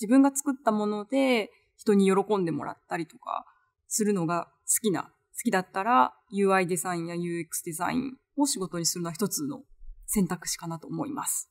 自分が作ったもので人に喜んでもらったりとかするのが好きな、好きだったら UI デザインや UX デザインを仕事にするのは一つの選択肢かなと思います。